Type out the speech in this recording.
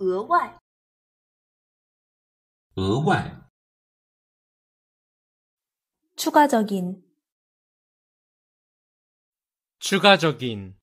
额外，额外추가적인 추가적인